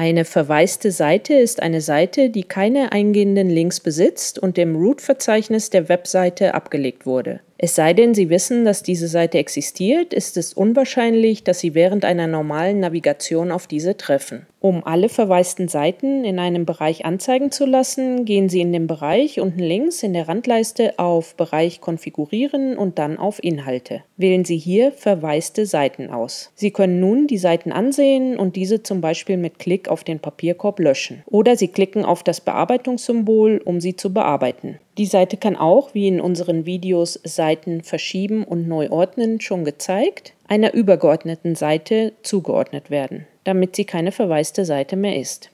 Eine verwaiste Seite ist eine Seite, die keine eingehenden Links besitzt und im Root-Verzeichnis der Webseite abgelegt wurde. Es sei denn, Sie wissen, dass diese Seite existiert, ist es unwahrscheinlich, dass Sie während einer normalen Navigation auf diese treffen. Um alle verwaisten Seiten in einem Bereich anzeigen zu lassen, gehen Sie in dem Bereich unten links in der Randleiste auf Bereich konfigurieren und dann auf Inhalte. Wählen Sie hier verwaiste Seiten aus. Sie können nun die Seiten ansehen und diese zum Beispiel mit Klick auf den Papierkorb löschen. Oder Sie klicken auf das Bearbeitungssymbol, um sie zu bearbeiten. Die Seite kann auch, wie in unseren Videos Seiten verschieben und neu ordnen schon gezeigt, einer übergeordneten Seite zugeordnet werden, damit sie keine verwaiste Seite mehr ist